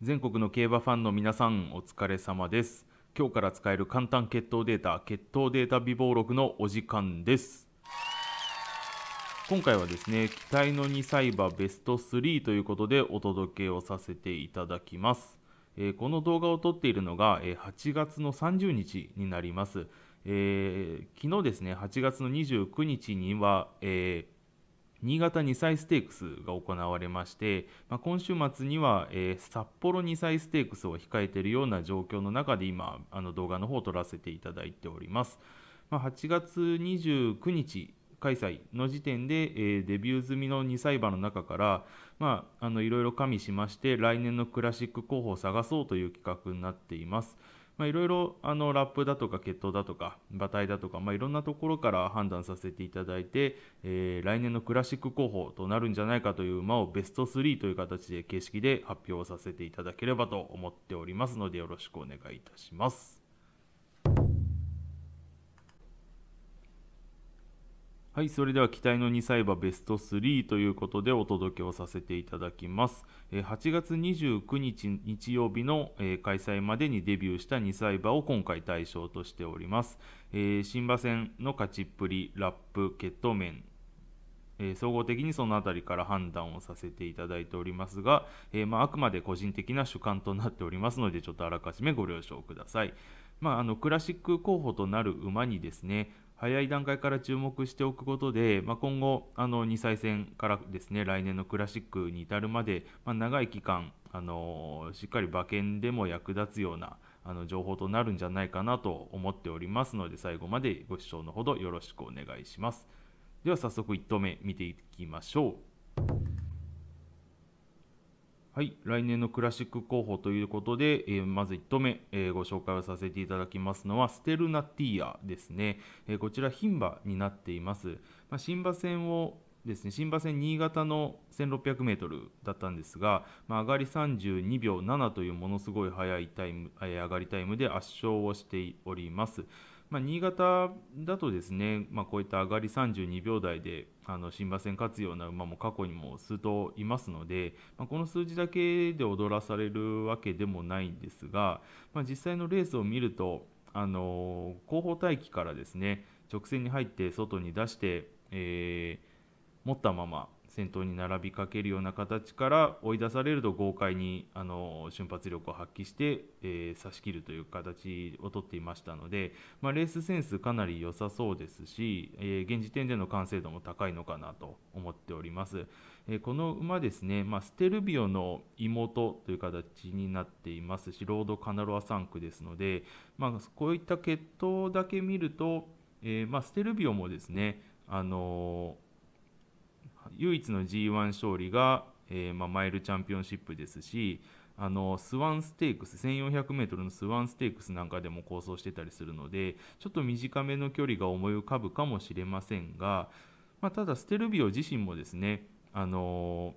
全国の競馬ファンの皆さんお疲れ様です今日から使える簡単血統データ血統データ微暴録のお時間です今回はですね期待の2歳馬ベスト3ということでお届けをさせていただきます、えー、この動画を撮っているのが8月の30日になりますえー、昨日ですね、8月の29日には、えー新潟2歳ステークスが行われまして、まあ、今週末には、えー、札幌2歳ステークスを控えているような状況の中で今あの動画の方を撮らせていただいております、まあ、8月29日開催の時点で、えー、デビュー済みの2歳馬の中から、まあ、いろいろ加味しまして来年のクラシック候補を探そうという企画になっています。まあ、いろいろあのラップだとか血統だとか馬体だとか、まあ、いろんなところから判断させていただいて、えー、来年のクラシック候補となるんじゃないかという馬をベスト3という形で形式で発表させていただければと思っておりますのでよろしくお願いいたします。はい、それでは期待の2歳馬ベスト3ということでお届けをさせていただきます。8月29日日曜日の開催までにデビューした2歳馬を今回対象としております。新馬戦の勝ちっぷり、ラップ、ケット面、総合的にそのあたりから判断をさせていただいておりますが、えまあ、あくまで個人的な主観となっておりますので、ちょっとあらかじめご了承ください。まあ、あのクラシック候補となる馬にですね、早い段階から注目しておくことで、まあ、今後あの2歳戦からですね来年のクラシックに至るまで、まあ、長い期間あのしっかり馬券でも役立つようなあの情報となるんじゃないかなと思っておりますので最後までご視聴のほどよろしくお願いしますでは早速1投目見ていきましょうはい、来年のクラシック候補ということで、えー、まず1投目、えー、ご紹介をさせていただきますのはステルナティアですね、えー、こちら牝馬になっています、まあ、新馬戦をですね新馬戦新潟の 1600m だったんですが、まあ、上がり32秒7というものすごい速いタイム上がりタイムで圧勝をしております、まあ、新潟だとですね、まあ、こういった上がり32秒台であの新馬戦勝つような馬も過去にも数頭いますので、まあ、この数字だけで踊らされるわけでもないんですが、まあ、実際のレースを見るとあの後方待機からですね直線に入って外に出して、えー、持ったまま先頭に並びかけるような形から追い出されると豪快にあの瞬発力を発揮して、えー、差し切るという形をとっていましたので、まあ、レースセンスかなり良さそうですし、えー、現時点での完成度も高いのかなと思っております、えー、この馬ですね、まあ、ステルビオの妹という形になっていますしロードカナロア3区ですので、まあ、こういった血統だけ見ると、えまあ、ステルビオもですねあのー唯一の G1 勝利が、えー、まあ、マイルチャンピオンシップですしあのスワンステークス 1400m のスワンステークスなんかでも構想してたりするのでちょっと短めの距離が思い浮かぶかもしれませんが、まあ、ただステルビオ自身もですねあの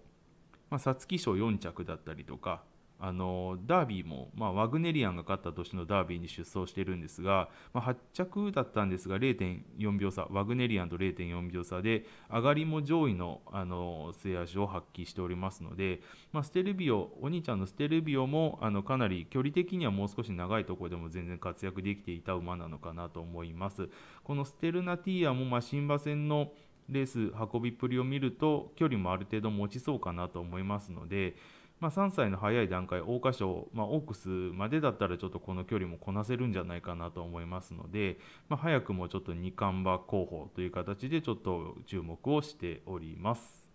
ま皐月賞4着だったりとかあのダービーも、まあ、ワグネリアンが勝った年のダービーに出走しているんですが、まあ、8着だったんですが0.4秒差ワグネリアンと0.4秒差で上がりも上位のあの末脚を発揮しておりますので、まあ、ステルビオお兄ちゃんのステルビオもあのかなり距離的にはもう少し長いところでも全然活躍できていた馬なのかなと思います。このステルナティアも、マシン馬戦のレース運びっぷりを見ると距離もある程度持ちそうかなと思いますので、まあ、3歳の早い段階、桜花賞、まあ、オークスまでだったらちょっとこの距離もこなせるんじゃないかなと思いますので、まあ、早くもちょっと二冠馬候補という形でちょっと注目をしております。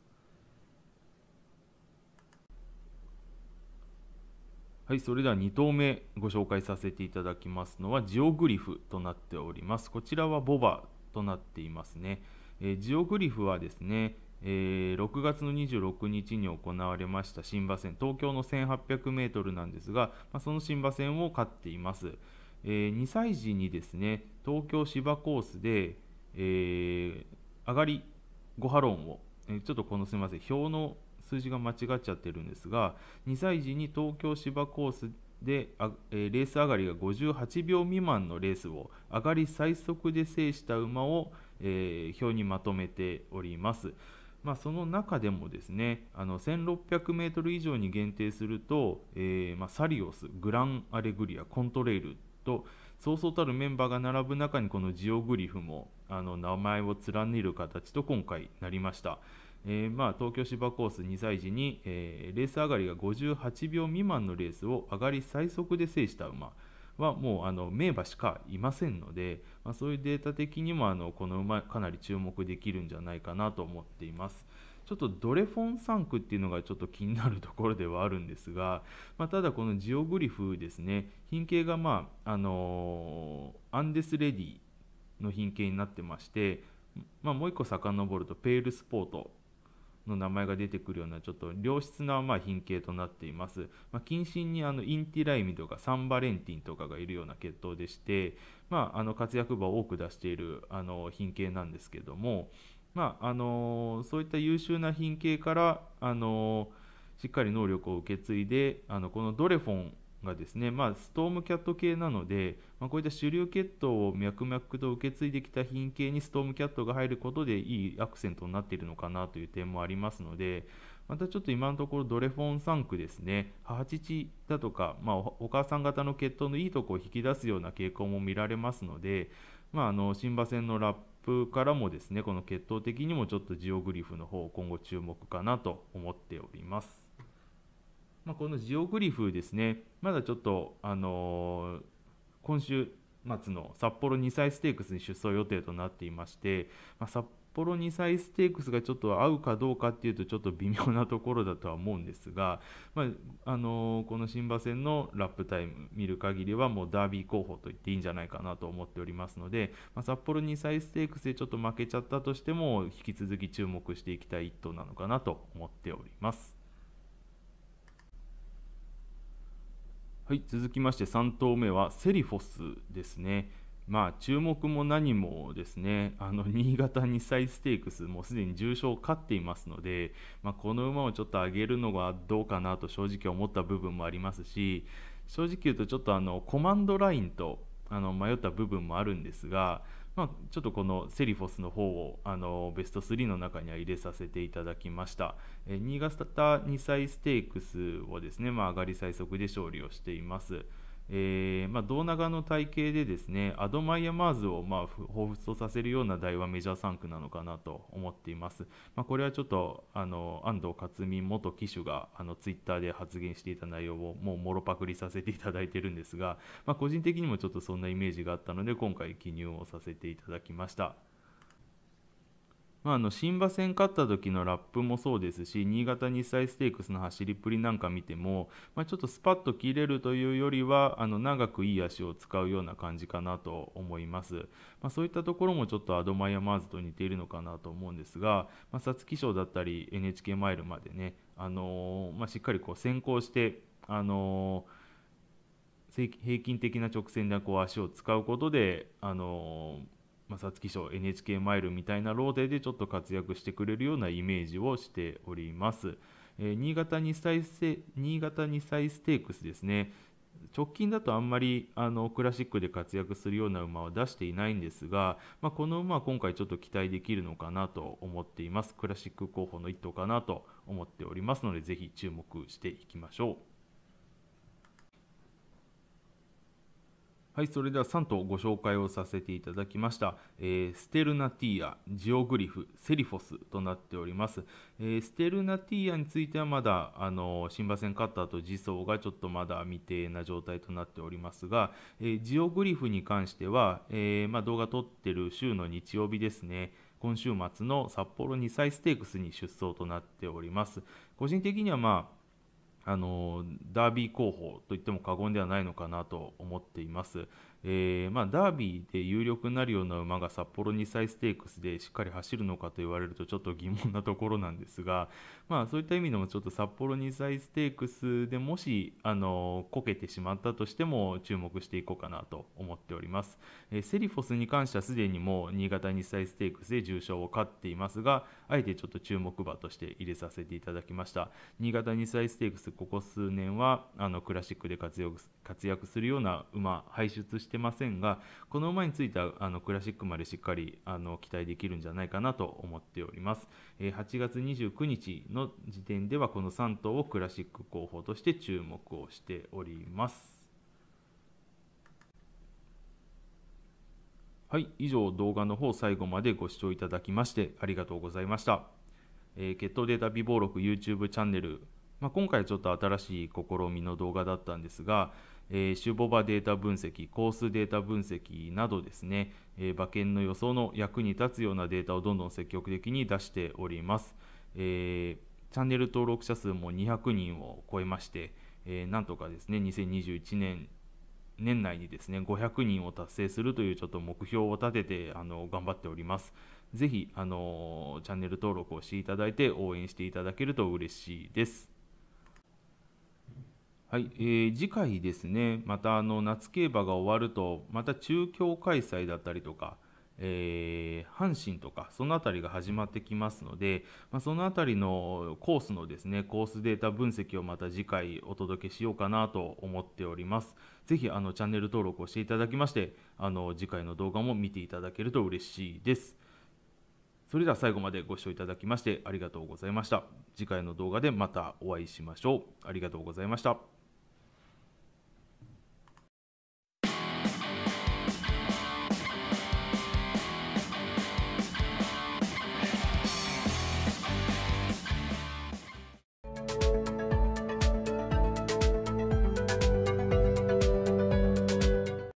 はい、それでは2頭目ご紹介させていただきますのはジオグリフとなっております。こちらはボバとなっていますね。えー、ジオグリフはですね、えー、6月の26日に行われました新馬戦東京の 1800m なんですが、まあ、その新馬戦を勝っています、えー、2歳児にですね東京芝コースで、えー、上がり5波論を、えー、ちょっとこのすみません表の数字が間違っちゃってるんですが2歳児に東京芝コースであ、えー、レース上がりが58秒未満のレースを上がり最速で制した馬を、えー、表にまとめております。まあ、その中でもですねあの1 6 0 0メートル以上に限定すると、えー、まあ、サリオスグランアレグリアコントレイルとそうそうたるメンバーが並ぶ中にこのジオグリフもあの名前を連ねる形と今回なりました。えー、まあ、東京芝コース2歳時に、えー、レース上がりが58秒未満のレースを上がり最速で制した馬、はもうあの名馬しかいませんので、まあ、そういうデータ的にもあのこの馬かなり注目できるんじゃないかなと思っています。ちょっとドレフォン3区っていうのがちょっと気になるところではあるんですが、まあ、ただこのジオグリフですね品形が、まああのー、アンデスレディの品形になってまして、まあ、もう1個遡るとペールスポートの名前が出てくるようなちょっと良質なま品系となっています、まあ、近親にあのインティライミとかサンバレンティンとかがいるような血統でして、まあ、あの活躍馬を多く出しているあの品系なんですけども、まあ、あのそういった優秀な品系からあのしっかり能力を受け継いであのこのドレフォンがですね、まあ、ストームキャット系なので、まあ、こういった主流血統を脈々と受け継いできた品系にストームキャットが入ることでいいアクセントになっているのかなという点もありますので、またちょっと今のところドレフォン3区ですね、母父だとか、まあ、お母さん方の血統のいいとこを引き出すような傾向も見られますので、まあ、あの新馬戦のラップからもですね、この血統的にもちょっとジオグリフの方、今後注目かなと思っております。まあ、このジオグリフですね、まだちょっと、あのー、今週末の札幌2歳ステークスに出走予定となっていまして、まあ、札幌2歳ステークスがちょっと合うかどうかっていうとちょっと微妙なところだとは思うんですが、まあ、あのー、この新馬戦のラップタイム見る限りはもうダービー候補と言っていいんじゃないかなと思っておりますので、まあ、札幌2歳ステークスでちょっと負けちゃったとしても引き続き注目していきたい一頭なのかなと思っております。はい、続きまして3投目はセリフォスですね。まあ、注目も何もですね、あの 新潟2歳ステークス、もうすでに重賞を勝っていますので、まあ、この馬をちょっと上げるのがどうかなと正直思った部分もありますし、正直言うと、ちょっとあのコマンドラインとあの迷った部分もあるんですが、まあ、ちょっとこのセリフォスの方をあのベスト3の中には入れさせていただきました、え新潟2歳ステークスをですね、まあ、上がり最速で勝利をしていますえー、まあ、胴長の体型でですねアドマイヤマーズをまあ彷彿とさせるような台和メジャー3区なのかなと思っています、まあ、これはちょっとあの安藤克美元騎手があのツイッターで発言していた内容をもうもろパクリさせていただいてるんですが、まあ、個人的にもちょっとそんなイメージがあったので今回記入をさせていただきましたまあ、あの新馬戦勝った時のラップもそうですし新潟日産ステークスの走りっぷりなんか見ても、まあ、ちょっとスパッと切れるというよりはあの長くいい足を使うような感じかなと思います、まあ、そういったところもちょっとアドマイヤマーズと似ているのかなと思うんですが皐月賞だったり NHK マイルまでね、あのー、ましっかりこう先行して、あのー平均的な直線でこう足を使うことで、あのまあ、皐月賞 NHK マイルみたいなローテでちょっと活躍してくれるようなイメージをしております。えー、新潟に再生新潟に再ステークスですね。直近だとあんまりあのクラシックで活躍するような馬は出していないんですが、まあ、この馬は今回ちょっと期待できるのかなと思っていますクラシック候補の一頭かなと思っておりますのでぜひ注目していきましょう。はい、それでは3頭ご紹介をさせていただきました、えー、ステルナティア、ジオグリフ、セリフォスとなっております、えー、ステルナティアについてはまだあの新馬戦勝った後次走がちょっとまだ未定な状態となっておりますが、えー、ジオグリフに関しては、えまあ、動画撮ってる週の日曜日ですね今週末の札幌2歳ステークスに出走となっております個人的にはまああのダービー候補といっても過言ではないのかなと思っています、えー、まあ、ダービーで有力になるような馬が札幌2歳ステークスでしっかり走るのかと言われるとちょっと疑問なところなんですが、まあ、そういった意味でもちょっと札幌2歳ステークスでもしあのこけてしまったとしても注目していこうかなと思っております、えー、セリフォスに関してはすでにもう新潟2歳ステークスで重賞を勝っていますがあえてちょっと注目馬として入れさせていただきました新潟2歳ステークスここ数年はあのクラシックで活躍活躍するような馬輩出してませんがこの馬についてはあのクラシックまでしっかりあの期待できるんじゃないかなと思っております、え8月29日の時点ではこの3頭をクラシック候補として注目をしておりますはい、以上動画の方最後までご視聴いただきましてありがとうございました。えー、血糖データ微暴録 YouTube チャンネル、まあ、今回ちょっと新しい試みの動画だったんですが、えー、シュボバデータ分析、コースデータ分析などですね、えー、馬券の予想の役に立つようなデータをどんどん積極的に出しております。えー、チャンネル登録者数も200人を超えまして、えー、なんとかですね、2021年年内にですね500人を達成するというちょっと目標を立ててあの頑張っております。ぜひあのチャンネル登録をしていただいて応援していただけると嬉しいです。はい、えー、次回ですね、またあの夏競馬が終わると、また中京開催だったりとか、えー、阪神とかその辺りが始まってきますので、まあ、その辺りのコースのですねコースデータ分析をまた次回お届けしようかなと思っております是非あのチャンネル登録をしていただきましてあの次回の動画も見ていただけると嬉しいですそれでは最後までご視聴いただきましてありがとうございました次回の動画でまたお会いしましょうありがとうございました